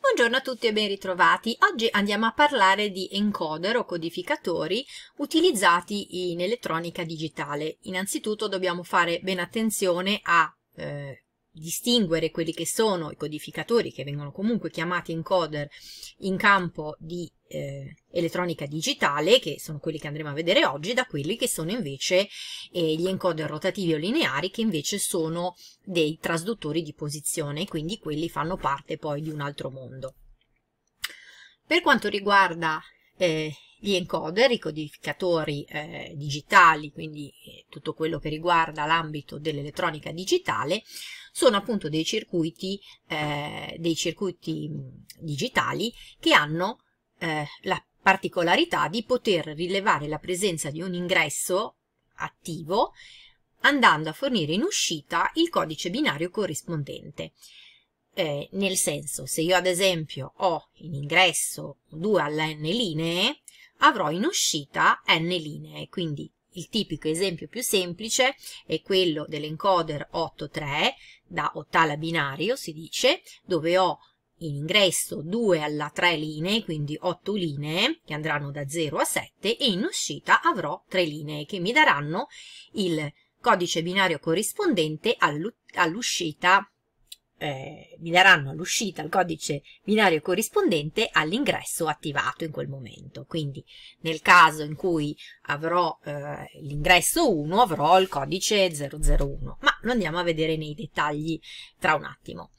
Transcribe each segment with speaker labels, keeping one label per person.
Speaker 1: Buongiorno a tutti e ben ritrovati. Oggi andiamo a parlare di encoder o codificatori utilizzati in elettronica digitale. Innanzitutto dobbiamo fare ben attenzione a eh, distinguere quelli che sono i codificatori che vengono comunque chiamati encoder in campo di eh, elettronica digitale, che sono quelli che andremo a vedere oggi, da quelli che sono invece eh, gli encoder rotativi o lineari, che invece sono dei trasduttori di posizione, quindi quelli fanno parte poi di un altro mondo. Per quanto riguarda eh, gli encoder, i codificatori eh, digitali, quindi eh, tutto quello che riguarda l'ambito dell'elettronica digitale, sono appunto dei circuiti, eh, dei circuiti digitali che hanno eh, la particolarità di poter rilevare la presenza di un ingresso attivo andando a fornire in uscita il codice binario corrispondente eh, nel senso, se io ad esempio ho in ingresso 2 alla n linee, avrò in uscita n linee, quindi il tipico esempio più semplice è quello dell'encoder 8.3 da ottala binario, si dice, dove ho in ingresso 2 alla 3 linee, quindi 8 linee che andranno da 0 a 7 e in uscita avrò 3 linee che mi daranno il codice binario corrispondente all'uscita eh, mi daranno all'uscita il codice binario corrispondente all'ingresso attivato in quel momento. Quindi nel caso in cui avrò eh, l'ingresso 1 avrò il codice 001, ma lo andiamo a vedere nei dettagli tra un attimo.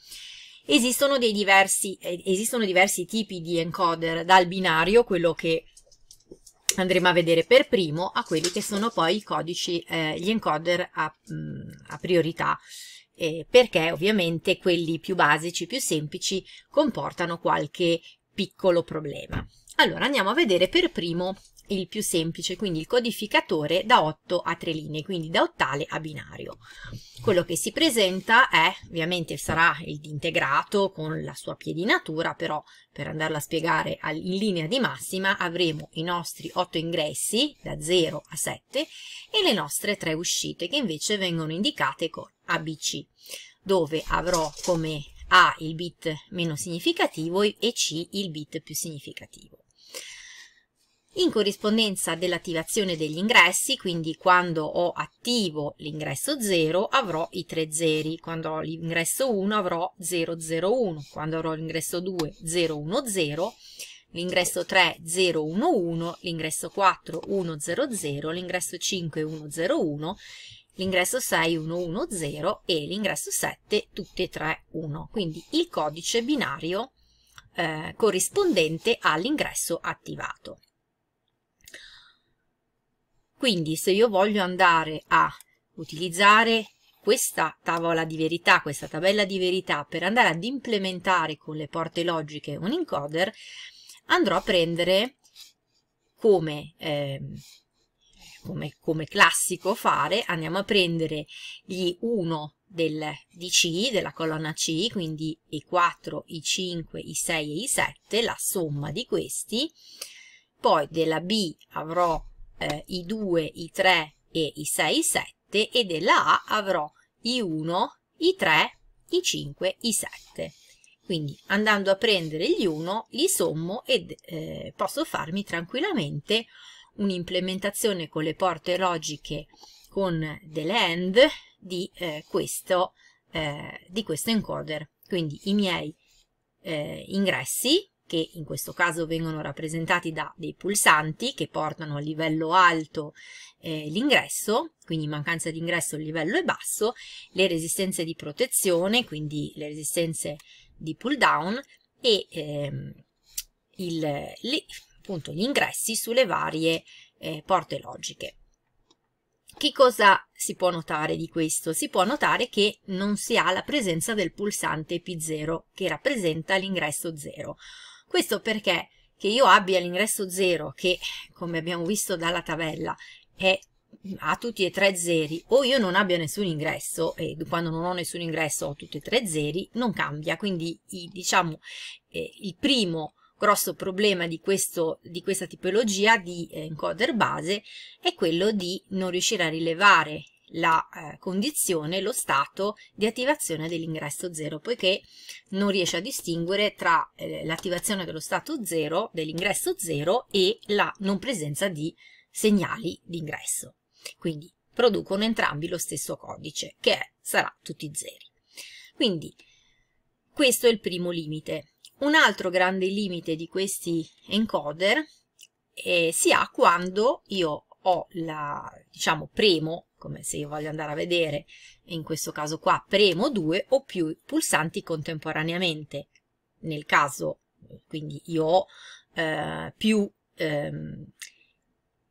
Speaker 1: Esistono, diversi, eh, esistono diversi tipi di encoder, dal binario, quello che andremo a vedere per primo, a quelli che sono poi i codici, eh, gli encoder a, mm, a priorità eh, perché ovviamente quelli più basici, più semplici, comportano qualche piccolo problema. Allora andiamo a vedere per primo il più semplice, quindi il codificatore da 8 a 3 linee, quindi da ottale a binario. Quello che si presenta è, ovviamente sarà il integrato con la sua piedinatura, però per andarla a spiegare in linea di massima avremo i nostri 8 ingressi da 0 a 7 e le nostre 3 uscite che invece vengono indicate con ABC, dove avrò come A il bit meno significativo e C il bit più significativo. In corrispondenza dell'attivazione degli ingressi, quindi quando ho attivo l'ingresso 0 avrò i tre zeri, quando ho l'ingresso 1 avrò 001, quando avrò l'ingresso 2 010, l'ingresso 3 011, l'ingresso 4 100, l'ingresso 5 101 l'ingresso 6 6110 e l'ingresso 7 tutti e tre 1, quindi il codice binario eh, corrispondente all'ingresso attivato. Quindi se io voglio andare a utilizzare questa tavola di verità, questa tabella di verità per andare ad implementare con le porte logiche un encoder, andrò a prendere come eh, come, come classico fare, andiamo a prendere gli 1 del, di C, della colonna C, quindi i 4, i 5, i 6 e i 7, la somma di questi, poi della B avrò eh, i 2, i 3 e i 6, i 7 e della A avrò i 1, i 3, i 5, i 7. Quindi andando a prendere gli 1 li sommo e eh, posso farmi tranquillamente un'implementazione con le porte logiche con dell'end di, eh, questo, eh, di questo encoder. Quindi i miei eh, ingressi, che in questo caso vengono rappresentati da dei pulsanti che portano a livello alto eh, l'ingresso, quindi in mancanza di ingresso il livello è basso, le resistenze di protezione, quindi le resistenze di pull down e ehm, il, le, appunto gli ingressi sulle varie eh, porte logiche. Che cosa si può notare di questo? Si può notare che non si ha la presenza del pulsante P0 che rappresenta l'ingresso 0. Questo perché che io abbia l'ingresso 0 che, come abbiamo visto dalla tabella, è a tutti e tre zeri o io non abbia nessun ingresso e quando non ho nessun ingresso ho tutti e tre zeri non cambia quindi diciamo eh, il primo grosso problema di, questo, di questa tipologia di eh, encoder base è quello di non riuscire a rilevare la eh, condizione, lo stato di attivazione dell'ingresso 0, poiché non riesce a distinguere tra eh, l'attivazione dello stato 0, dell'ingresso 0 e la non presenza di segnali d'ingresso. Quindi producono entrambi lo stesso codice, che è, sarà tutti zeri. Quindi questo è il primo limite. Un altro grande limite di questi encoder eh, si ha quando io ho la, diciamo, premo, come se io voglio andare a vedere, in questo caso qua premo due o più pulsanti contemporaneamente. Nel caso, quindi io ho eh, più, ehm,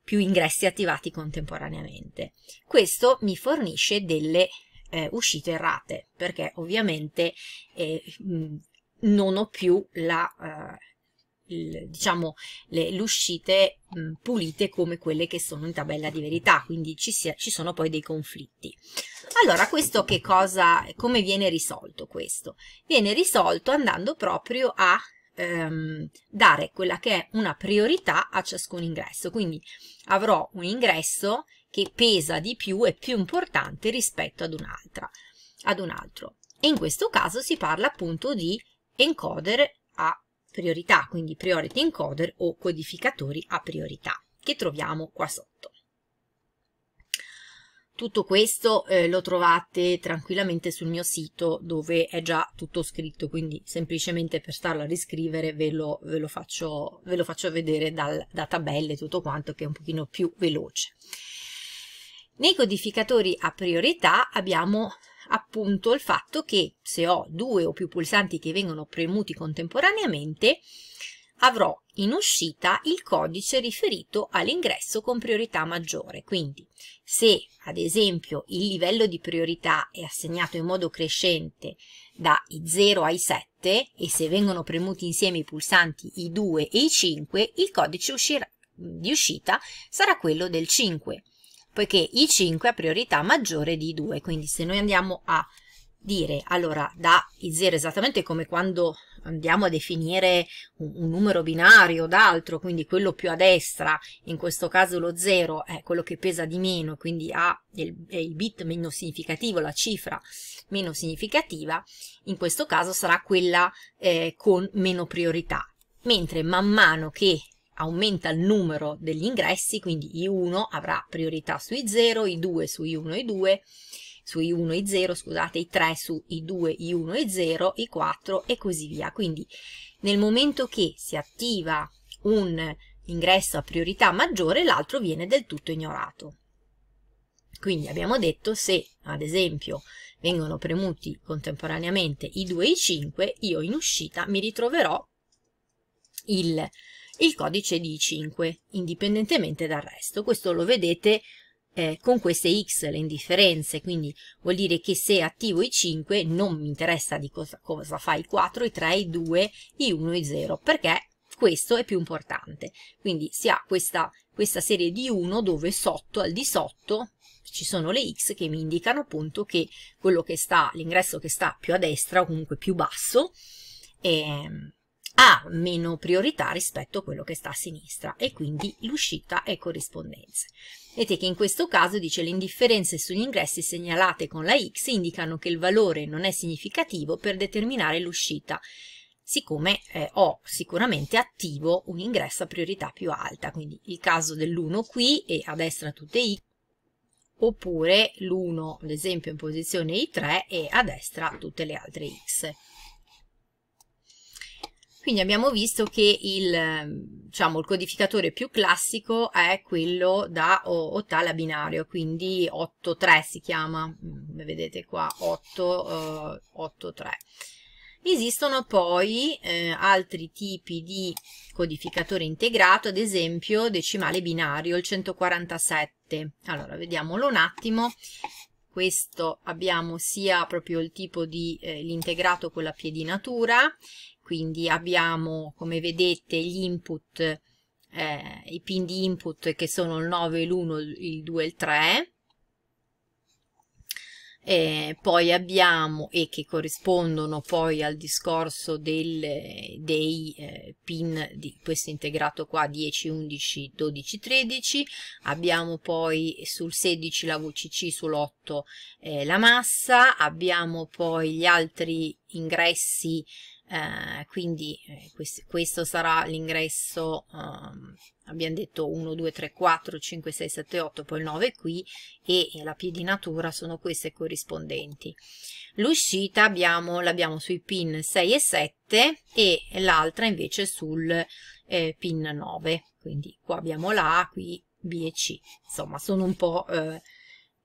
Speaker 1: più ingressi attivati contemporaneamente. Questo mi fornisce delle eh, uscite errate, perché ovviamente eh, non ho più la, eh, il, diciamo, le, le uscite mh, mm, pulite come quelle che sono in tabella di verità, quindi ci, sia, ci sono poi dei conflitti. Allora, questo che cosa, come viene risolto questo? Viene risolto andando proprio a ehm, dare quella che è una priorità a ciascun ingresso, quindi avrò un ingresso che pesa di più e più importante rispetto ad, ad un altro. E in questo caso si parla appunto di encoder a priorità, quindi priority encoder o codificatori a priorità, che troviamo qua sotto. Tutto questo eh, lo trovate tranquillamente sul mio sito dove è già tutto scritto, quindi semplicemente per starlo a riscrivere ve lo, ve lo, faccio, ve lo faccio, vedere dal, da tabelle tutto quanto che è un pochino più veloce. Nei codificatori a priorità abbiamo appunto il fatto che se ho due o più pulsanti che vengono premuti contemporaneamente avrò in uscita il codice riferito all'ingresso con priorità maggiore. Quindi se ad esempio il livello di priorità è assegnato in modo crescente dai 0 ai 7 e se vengono premuti insieme i pulsanti i 2 e i 5, il codice uscirà, di uscita sarà quello del 5 poiché i 5 ha priorità maggiore di 2, quindi se noi andiamo a dire allora da i 0 esattamente come quando andiamo a definire un, un numero binario d'altro, quindi quello più a destra, in questo caso lo 0 è quello che pesa di meno, quindi ha il, il bit meno significativo, la cifra meno significativa, in questo caso sarà quella eh, con meno priorità, mentre man mano che aumenta il numero degli ingressi, quindi I1 avrà priorità sui 0 I2 su I1 e 2, su I1 e 0, scusate, I3 su I2, I1 e 0, I4 e così via. Quindi nel momento che si attiva un ingresso a priorità maggiore, l'altro viene del tutto ignorato. Quindi abbiamo detto se, ad esempio, vengono premuti contemporaneamente i 2 e i 5, io in uscita mi ritroverò il il codice di 5, indipendentemente dal resto. Questo lo vedete eh, con queste x, le indifferenze, quindi vuol dire che se attivo i 5 non mi interessa di cosa, cosa fa i 4, i 3, i 2, i 1, i 0, perché questo è più importante. Quindi si ha questa, questa serie di 1 dove sotto, al di sotto, ci sono le x che mi indicano appunto che quello che sta, l'ingresso che sta più a destra o comunque più basso, ehm, ha meno priorità rispetto a quello che sta a sinistra e quindi l'uscita è corrispondenza. Vedete che in questo caso dice le indifferenze sugli ingressi segnalate con la X indicano che il valore non è significativo per determinare l'uscita, siccome eh, ho sicuramente attivo un ingresso a priorità più alta, quindi il caso dell'1 qui e a destra tutte X, oppure l'1 ad esempio in posizione I3 e a destra tutte le altre X. Quindi abbiamo visto che il, ehm, diciamo, il codificatore più classico è quello da ottale a binario, quindi 8-3 si chiama, mm, vedete qua 8, uh, eh, Esistono poi eh, altri tipi di codificatore integrato, ad esempio decimale binario, il 147. Allora, vediamolo un attimo. Questo abbiamo sia proprio il tipo di eh, l'integrato con la piedinatura quindi abbiamo come vedete gli input eh, i pin di input che sono il 9, l'1, il 2 e il 3 eh, poi abbiamo e che corrispondono poi al discorso del, dei eh, pin di questo integrato qua 10, 11, 12, 13 abbiamo poi sul 16 la VCC sull'8 eh, la massa abbiamo poi gli altri ingressi eh, quindi eh, questo, questo, sarà l'ingresso, um, ehm, abbiamo detto 1, 2, 3, 4, 5, 6, 7, 8, poi il 9 qui e, e la piedinatura sono queste corrispondenti. L'uscita l'abbiamo sui pin 6 e 7 e l'altra invece sul eh, pin 9, quindi qua abbiamo la qui B e C, insomma sono un po' eh,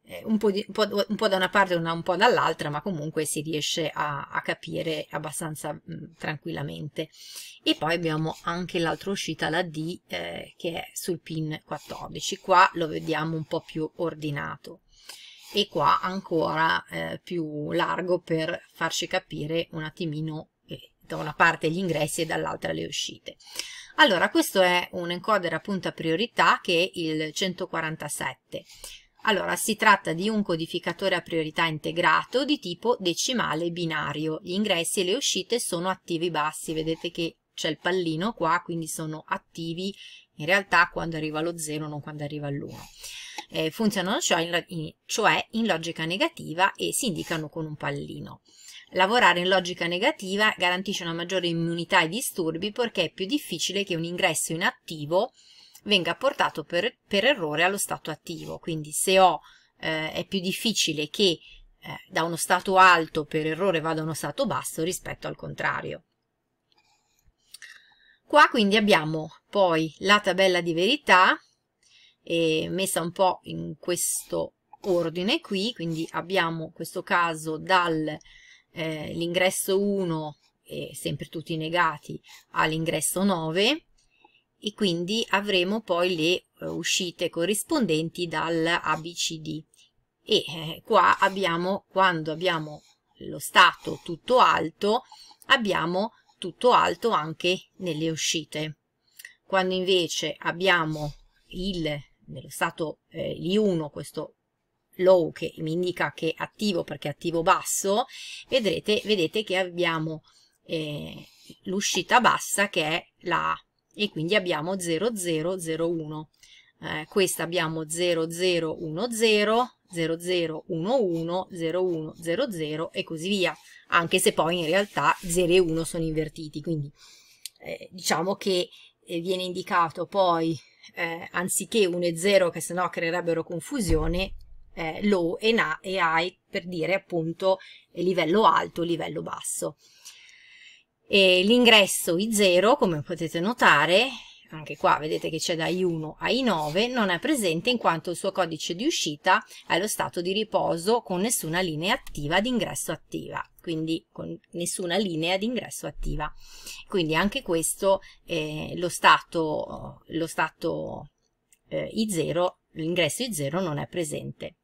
Speaker 1: eh, un po, di, un, po', un po', da una parte e un po' dall'altra, ma comunque si riesce a, a capire abbastanza mh, mm, tranquillamente. E poi abbiamo anche l'altra uscita, la D, eh, che è sul pin 14. Qua lo vediamo un po' più ordinato e qua ancora eh, più largo per farci capire un attimino eh, da una parte gli ingressi e dall'altra le uscite. Allora, questo è un encoder a punta priorità che è il 147 allora, si tratta di un codificatore a priorità integrato di tipo decimale binario. Gli ingressi e le uscite sono attivi bassi, vedete che c'è il pallino qua, quindi sono attivi in realtà quando arriva lo 0, non quando arriva l'1. Eh, funzionano cioè in, in, cioè in logica negativa e si indicano con un pallino. Lavorare in logica negativa garantisce una maggiore immunità ai disturbi perché è più difficile che un ingresso inattivo venga portato per, per errore allo stato attivo. Quindi se ho eh, è più difficile che eh, da uno stato alto per errore vada a uno stato basso rispetto al contrario. Qua quindi abbiamo poi la tabella di verità eh, messa un po' in questo ordine qui, quindi abbiamo questo caso dall'ingresso eh, 1, eh, sempre tutti negati, all'ingresso 9 e quindi avremo poi le eh, uscite corrispondenti dal ABCD e eh, qua abbiamo quando abbiamo lo stato tutto alto abbiamo tutto alto anche nelle uscite quando invece abbiamo il nello stato eh, I1 questo low che mi indica che è attivo perché è attivo basso vedrete, vedete che abbiamo eh, l'uscita bassa che è la A e quindi abbiamo 0001. Eh, questa abbiamo 0010, 0011, 0100 e così via, anche se poi in realtà 0 e 1 sono invertiti, quindi eh, diciamo che eh, viene indicato poi eh, anziché 1 e 0 che sennò creerebbero confusione, eh, low e, na, e high per dire appunto livello alto, livello basso. E l'ingresso I0, come potete notare, anche qua vedete che c'è da I1 a I9, non è presente in quanto il suo codice di uscita è lo stato di riposo con nessuna linea attiva di ingresso attiva, quindi con nessuna linea di ingresso attiva. Quindi anche questo, eh, lo stato, lo stato eh, I0, l'ingresso I0 non è presente.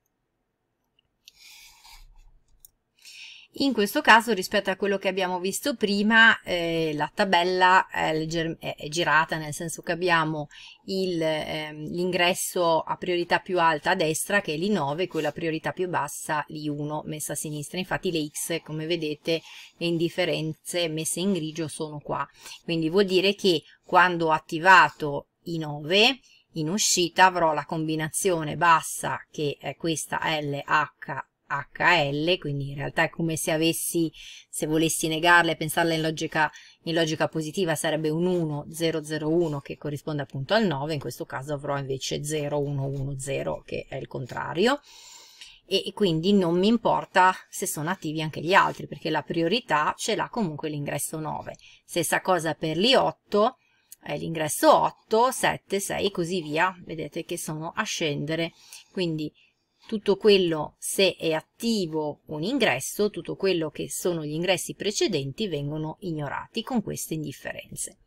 Speaker 1: In questo caso rispetto a quello che abbiamo visto prima eh, la tabella è, legger- è, girata nel senso che abbiamo il, ehm, l'ingresso a priorità più alta a destra che è l'I9 e quella a priorità più bassa l'I1 messa a sinistra. Infatti le X come vedete le indifferenze messe in grigio sono qua. Quindi vuol dire che quando ho attivato I9 in uscita avrò la combinazione bassa che è questa LH HL, quindi in realtà è come se avessi, se volessi negarla e pensarla in logica, in logica positiva sarebbe un 1, 0, 0, 1 che corrisponde appunto al 9, in questo caso avrò invece 0, 1, 1, 0 che è il contrario e, quindi non mi importa se sono attivi anche gli altri perché la priorità ce l'ha comunque l'ingresso 9. Stessa cosa per gli 8, eh, l'ingresso 8, 7, 6 e così via, vedete che sono a scendere, quindi tutto quello se è attivo un ingresso, tutto quello che sono gli ingressi precedenti vengono ignorati con queste indifferenze.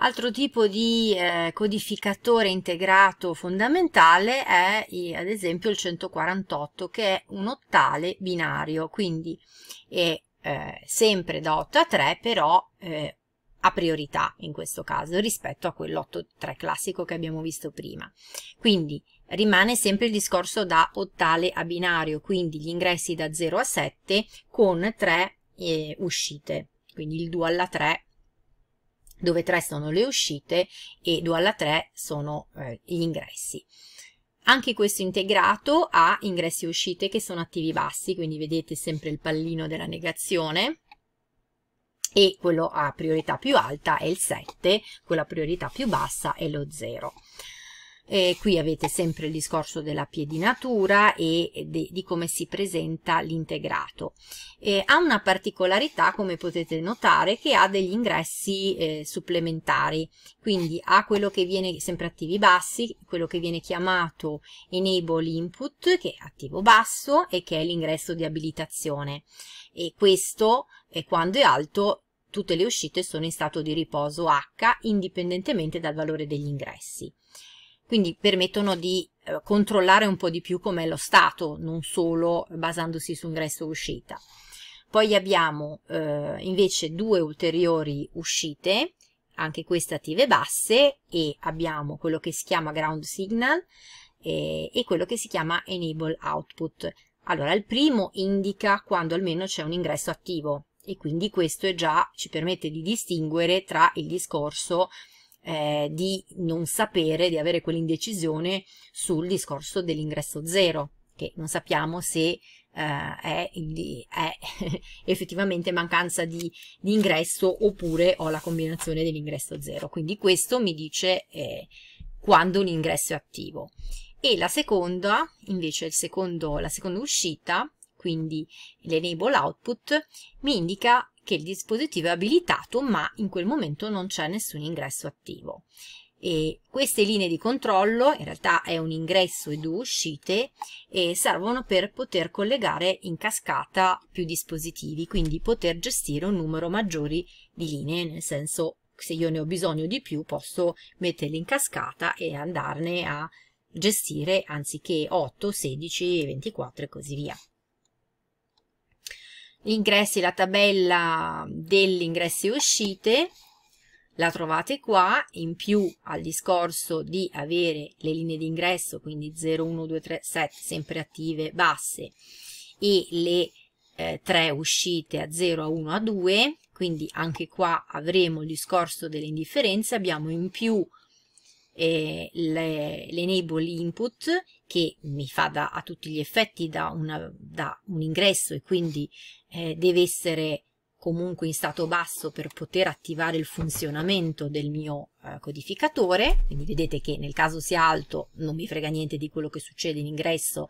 Speaker 1: Altro tipo di eh, codificatore integrato fondamentale è ad esempio il 148 che è un ottale binario, quindi è eh, sempre da 8 a 3 però eh, ha priorità in questo caso rispetto a quell'8-3 classico che abbiamo visto prima. Quindi rimane sempre il discorso da ottale a binario, quindi gli ingressi da 0 a 7 con 3 eh, uscite, quindi il 2 alla 3 dove 3 sono le uscite e 2 alla 3 sono eh, gli ingressi. Anche questo integrato ha ingressi e uscite che sono attivi bassi, quindi vedete sempre il pallino della negazione, e quello a priorità più alta è il 7, quello a priorità più bassa è lo 0. E qui avete sempre il discorso della piedinatura e di, di come si presenta l'integrato. ha una particolarità, come potete notare, che ha degli ingressi eh, supplementari, quindi ha quello che viene sempre attivi bassi, quello che viene chiamato enable input, che è attivo basso e che è l'ingresso di abilitazione. E questo, è quando è alto, Tutte le uscite sono in stato di riposo H indipendentemente dal valore degli ingressi. Quindi permettono di eh, controllare un po' di più com'è lo stato, non solo basandosi su ingresso e uscita. Poi abbiamo eh, invece due ulteriori uscite, anche queste attive basse, e abbiamo quello che si chiama ground signal eh, e quello che si chiama enable output. Allora, il primo indica quando almeno c'è un ingresso attivo, e quindi questo è già ci permette di distinguere tra il discorso eh, di non sapere, di avere quell'indecisione sul discorso dell'ingresso zero, che non sappiamo se Uh, è, è effettivamente mancanza di, di, ingresso oppure ho la combinazione dell'ingresso zero. Quindi questo mi dice eh, quando l'ingresso è attivo. E la seconda, invece, secondo, la seconda uscita quindi l'enable output, mi indica che il dispositivo è abilitato ma in quel momento non c'è nessun ingresso attivo. E queste linee di controllo, in realtà è un ingresso e due uscite, e servono per poter collegare in cascata più dispositivi, quindi poter gestire un numero maggiore di linee, nel senso se io ne ho bisogno di più posso metterle in cascata e andarne a gestire anziché 8, 16, 24 e così via ingressi, la tabella degli ingressi e uscite, la trovate qua, in più al discorso di avere le linee di ingresso, quindi 0, 1, 2, 3, 7 sempre attive, basse, e le eh, 3 uscite a 0, a 1, a 2, quindi anche qua avremo il discorso dell'indifferenza, abbiamo in più eh, l'enable input che mi fa da, a tutti gli effetti da, una, da un ingresso e quindi eh, deve essere comunque in stato basso per poter attivare il funzionamento del mio eh, codificatore, quindi vedete che nel caso sia alto non mi frega niente di quello che succede in ingresso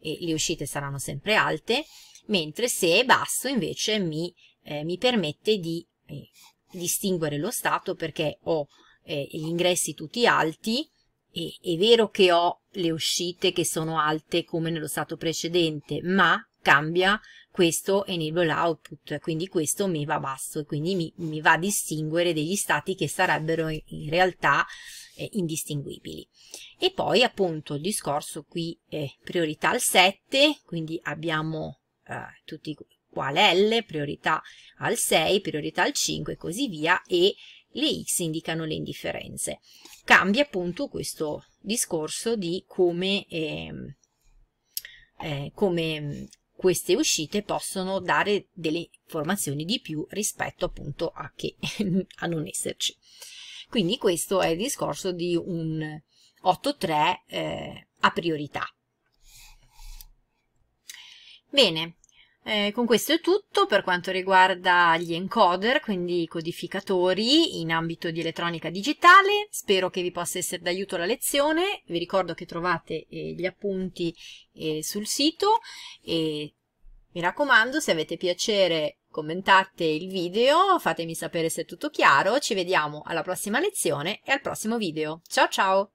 Speaker 1: e le uscite saranno sempre alte, mentre se è basso invece mi, eh, mi permette di eh, distinguere lo stato perché ho eh, gli ingressi tutti alti, e è vero che ho le uscite che sono alte come nello stato precedente, ma cambia questo enable output, quindi questo mi va basso e quindi mi, mi, va a distinguere degli stati che sarebbero in realtà eh, indistinguibili. E poi appunto il discorso qui è priorità al 7, quindi abbiamo eh, tutti qua l'L, priorità al 6, priorità al 5 e così via e le x indicano le indifferenze. Cambia appunto questo discorso di come, eh, eh, come mm, queste uscite possono dare delle informazioni di più rispetto appunto a, che, a non esserci. Quindi questo è il discorso di un 8-3 eh, a priorità. Bene, eh, con questo è tutto per quanto riguarda gli encoder, quindi i codificatori in ambito di elettronica digitale. Spero che vi possa essere d'aiuto la lezione. Vi ricordo che trovate eh, gli appunti eh, sul sito e mi raccomando, se avete piacere commentate il video, fatemi sapere se è tutto chiaro. Ci vediamo alla prossima lezione e al prossimo video. Ciao ciao!